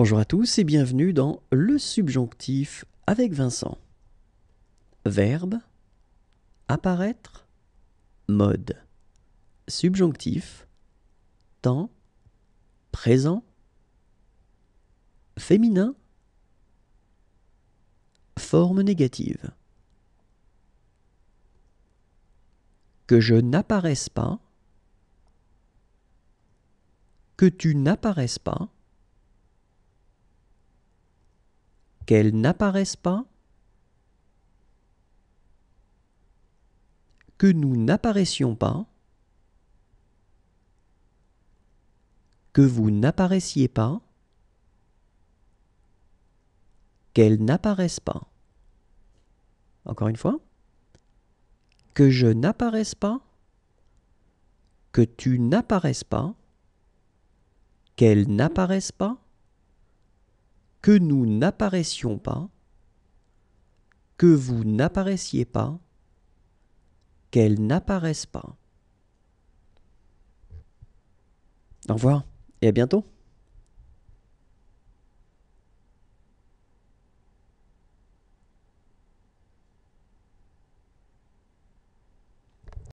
Bonjour à tous et bienvenue dans Le subjonctif avec Vincent. Verbe apparaître mode subjonctif temps présent féminin forme négative que je n'apparaisse pas que tu n'apparaisses pas Qu'elle n'apparaisse pas, que nous n'apparaissions pas, que vous n'apparaissiez pas, qu'elle n'apparaisse pas. Encore une fois, que je n'apparaisse pas, que tu n'apparaisses pas, qu'elle n'apparaisse pas, que nous n'apparaissions pas, que vous n'apparaissiez pas, qu'elle n'apparaisse pas. Au revoir et à bientôt.